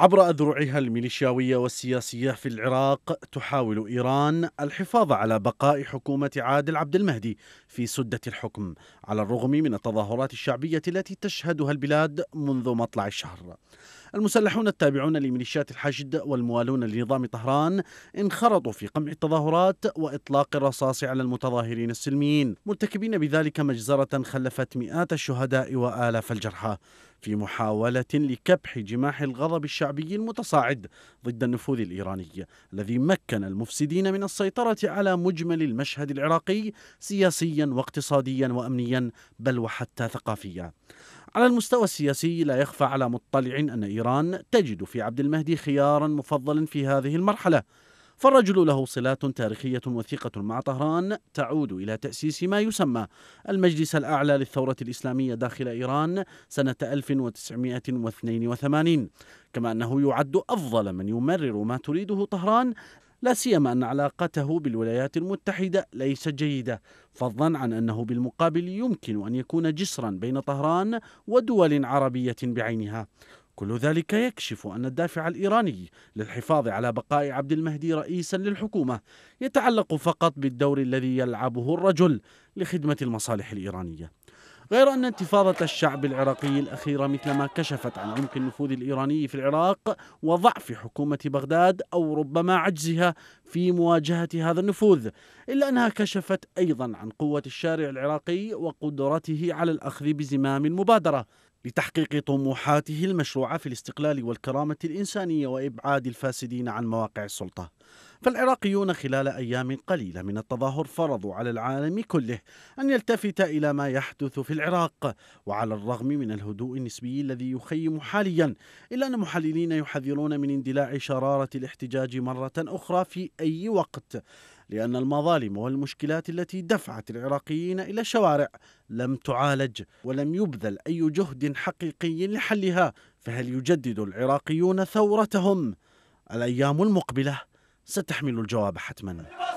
عبر أذرعها الميليشياوية والسياسية في العراق تحاول إيران الحفاظ على بقاء حكومة عادل عبد المهدي في سدة الحكم على الرغم من التظاهرات الشعبية التي تشهدها البلاد منذ مطلع الشهر المسلحون التابعون لميليشيات الحشد والموالون لنظام طهران انخرطوا في قمع التظاهرات وإطلاق الرصاص على المتظاهرين السلميين مرتكبين بذلك مجزرة خلفت مئات الشهداء وآلاف الجرحى في محاولة لكبح جماح الغضب الشعبي المتصاعد ضد النفوذ الإيراني الذي مكن المفسدين من السيطرة على مجمل المشهد العراقي سياسيا واقتصاديا وأمنيا بل وحتى ثقافيا على المستوى السياسي لا يخفى على مطلع أن إيران تجد في عبد المهدي خيارا مفضلا في هذه المرحلة فالرجل له صلات تاريخية وثيقة مع طهران تعود إلى تأسيس ما يسمى المجلس الأعلى للثورة الإسلامية داخل إيران سنة 1982 كما أنه يعد أفضل من يمرر ما تريده طهران لا سيما أن علاقته بالولايات المتحدة ليست جيدة فضلا عن أنه بالمقابل يمكن أن يكون جسرا بين طهران ودول عربية بعينها كل ذلك يكشف أن الدافع الإيراني للحفاظ على بقاء عبد المهدي رئيسا للحكومة يتعلق فقط بالدور الذي يلعبه الرجل لخدمة المصالح الإيرانية غير أن انتفاضة الشعب العراقي الأخيرة مثلما كشفت عن عمق النفوذ الإيراني في العراق وضعف حكومة بغداد أو ربما عجزها في مواجهة هذا النفوذ إلا أنها كشفت أيضا عن قوة الشارع العراقي وقدرته على الأخذ بزمام المبادرة لتحقيق طموحاته المشروعة في الاستقلال والكرامة الإنسانية وإبعاد الفاسدين عن مواقع السلطة فالعراقيون خلال أيام قليلة من التظاهر فرضوا على العالم كله أن يلتفت إلى ما يحدث في العراق وعلى الرغم من الهدوء النسبي الذي يخيم حاليا إلا أن محللين يحذرون من اندلاع شرارة الاحتجاج مرة أخرى في أي وقت لأن المظالم والمشكلات التي دفعت العراقيين إلى الشوارع لم تعالج ولم يبذل أي جهد حقيقي لحلها فهل يجدد العراقيون ثورتهم الأيام المقبلة ستحمل الجواب حتما